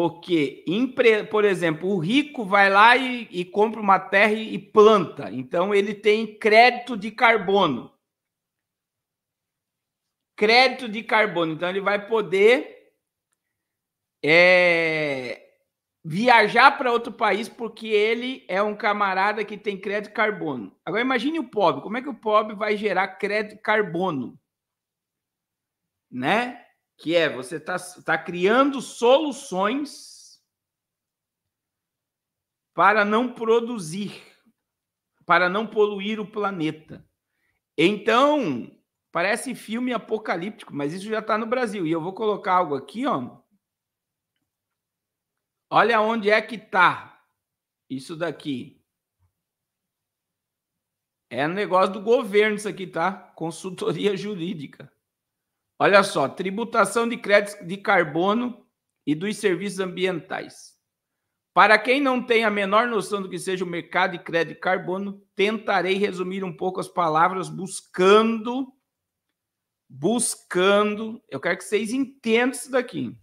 Porque, por exemplo, o rico vai lá e, e, compra uma terra e planta. Então, ele tem crédito de carbono. Crédito de carbono. Então, ele vai poder é, viajar para outro país porque ele é um camarada que tem crédito de carbono. Agora, imagine o pobre. Como é que o pobre vai gerar crédito de carbono? Né? que é você está tá criando soluções para não produzir, para não poluir o planeta. Então, parece filme apocalíptico, mas isso já está no Brasil. E eu vou colocar algo aqui, ó. Olha onde é que está isso daqui. É um negócio do governo isso aqui, tá? Consultoria jurídica. Olha só, tributação de créditos de carbono e dos serviços ambientais. Para quem não tem a menor noção do que seja o mercado de crédito de carbono, tentarei resumir um pouco as palavras buscando buscando, eu quero que vocês entendam isso daqui.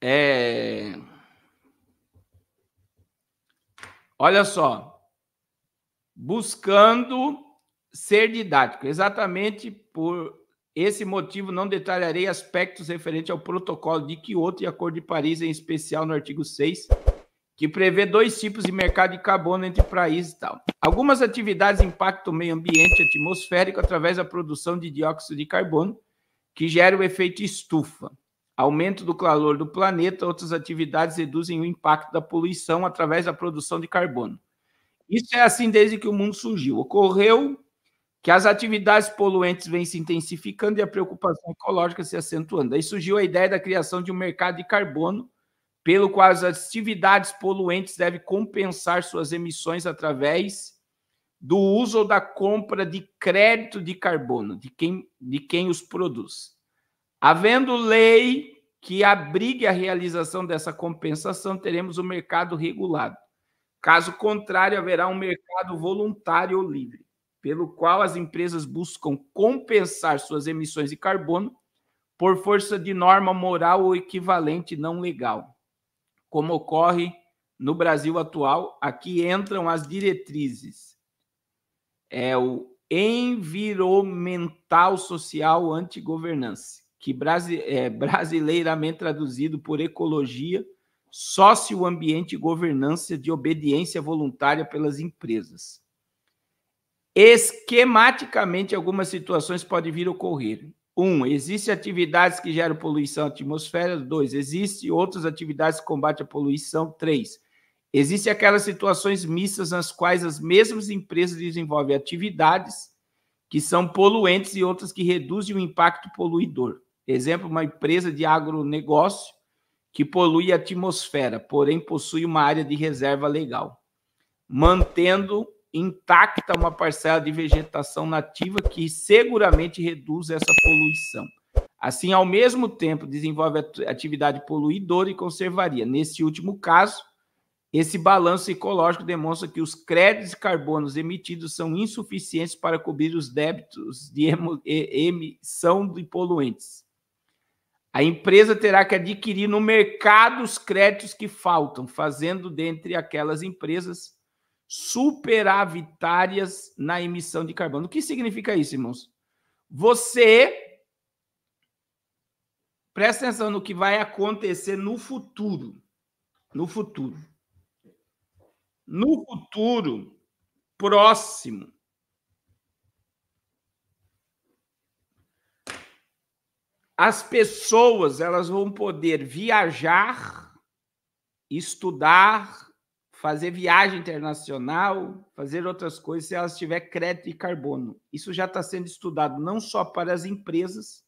É... Olha só, buscando ser didático. Exatamente por esse motivo, não detalharei aspectos referentes ao protocolo de Kyoto e Acordo de Paris, em especial no artigo 6, que prevê dois tipos de mercado de carbono entre países e tal. Algumas atividades impactam o meio ambiente atmosférico através da produção de dióxido de carbono, que gera o efeito estufa. Aumento do calor do planeta, outras atividades reduzem o impacto da poluição através da produção de carbono. Isso é assim desde que o mundo surgiu. Ocorreu que as atividades poluentes vêm se intensificando e a preocupação ecológica se acentuando. Aí surgiu a ideia da criação de um mercado de carbono, pelo qual as atividades poluentes devem compensar suas emissões através do uso ou da compra de crédito de carbono de quem, de quem os produz. Havendo lei que abrigue a realização dessa compensação, teremos o um mercado regulado. Caso contrário, haverá um mercado voluntário ou livre, pelo qual as empresas buscam compensar suas emissões de carbono por força de norma moral ou equivalente não legal, como ocorre no Brasil atual. Aqui entram as diretrizes. É o environmental social Antigovernance, que é, brasileiramente traduzido por ecologia sócio ambiente e governança de obediência voluntária pelas empresas. Esquematicamente, algumas situações podem vir a ocorrer. Um, existem atividades que geram poluição atmosférica. Dois, existem outras atividades que combatem a poluição. Três, existem aquelas situações mistas nas quais as mesmas empresas desenvolvem atividades que são poluentes e outras que reduzem o impacto poluidor. Exemplo, uma empresa de agronegócio que polui a atmosfera, porém possui uma área de reserva legal, mantendo intacta uma parcela de vegetação nativa que seguramente reduz essa poluição. Assim, ao mesmo tempo, desenvolve atividade poluidora e conservaria. Nesse último caso, esse balanço ecológico demonstra que os créditos de carbono emitidos são insuficientes para cobrir os débitos de emissão de poluentes a empresa terá que adquirir no mercado os créditos que faltam, fazendo dentre aquelas empresas superavitárias na emissão de carbono. O que significa isso, irmãos? Você presta atenção no que vai acontecer no futuro. No futuro. No futuro próximo, as pessoas elas vão poder viajar, estudar, fazer viagem internacional, fazer outras coisas se elas tiver crédito e carbono. Isso já está sendo estudado não só para as empresas,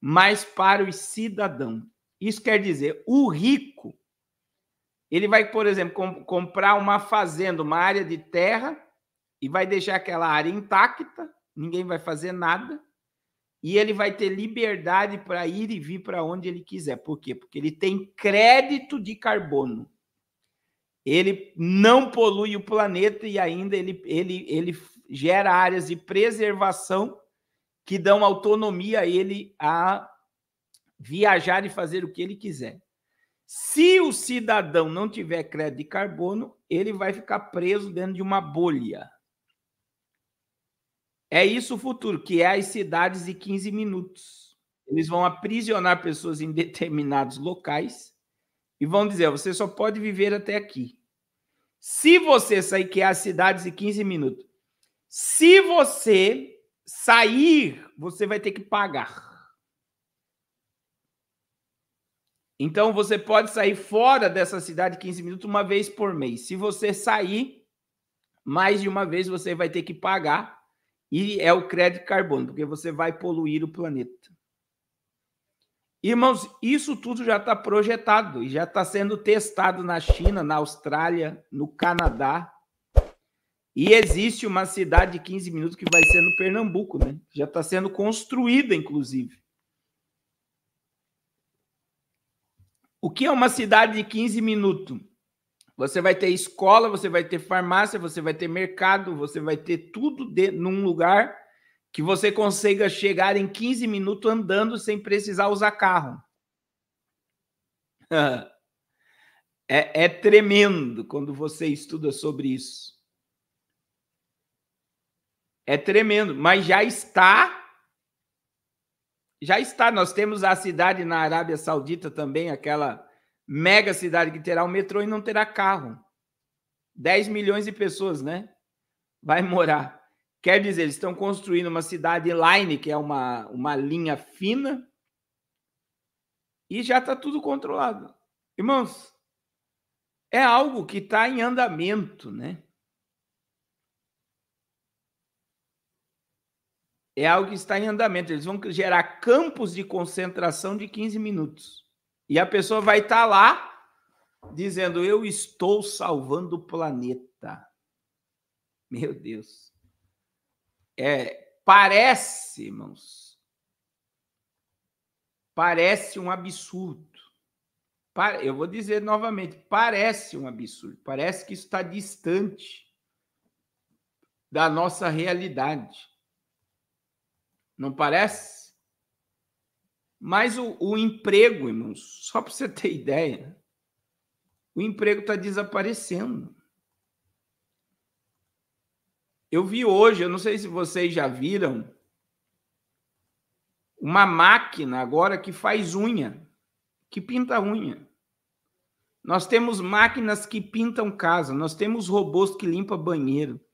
mas para os cidadãos. Isso quer dizer, o rico ele vai, por exemplo, comprar uma fazenda, uma área de terra e vai deixar aquela área intacta, ninguém vai fazer nada e ele vai ter liberdade para ir e vir para onde ele quiser. Por quê? Porque ele tem crédito de carbono. Ele não polui o planeta e ainda ele, ele, ele gera áreas de preservação que dão autonomia a ele a viajar e fazer o que ele quiser. Se o cidadão não tiver crédito de carbono, ele vai ficar preso dentro de uma bolha. É isso o futuro, que é as cidades de 15 minutos. Eles vão aprisionar pessoas em determinados locais e vão dizer: você só pode viver até aqui. Se você sair, que é as cidades de 15 minutos. Se você sair, você vai ter que pagar. Então você pode sair fora dessa cidade 15 minutos uma vez por mês. Se você sair mais de uma vez, você vai ter que pagar. E é o crédito carbono, porque você vai poluir o planeta. Irmãos, isso tudo já está projetado e já está sendo testado na China, na Austrália, no Canadá. E existe uma cidade de 15 minutos que vai ser no Pernambuco, né? Já está sendo construída, inclusive. O que é uma cidade de 15 minutos? Você vai ter escola, você vai ter farmácia, você vai ter mercado, você vai ter tudo de, num lugar que você consiga chegar em 15 minutos andando sem precisar usar carro. É, é tremendo quando você estuda sobre isso. É tremendo, mas já está. Já está. Nós temos a cidade na Arábia Saudita também, aquela mega cidade que terá o metrô e não terá carro. 10 milhões de pessoas, né? Vai morar. Quer dizer, eles estão construindo uma cidade line, que é uma, uma linha fina, e já está tudo controlado. Irmãos, é algo que está em andamento, né? É algo que está em andamento. Eles vão gerar campos de concentração de 15 minutos. E a pessoa vai estar tá lá dizendo: Eu estou salvando o planeta. Meu Deus. É, parece, irmãos, parece um absurdo. Eu vou dizer novamente, parece um absurdo, parece que está distante da nossa realidade. Não parece? Mas o, o emprego, irmãos, só para você ter ideia, o emprego está desaparecendo. Eu vi hoje, eu não sei se vocês já viram, uma máquina agora que faz unha, que pinta unha. Nós temos máquinas que pintam casa, nós temos robôs que limpam banheiro,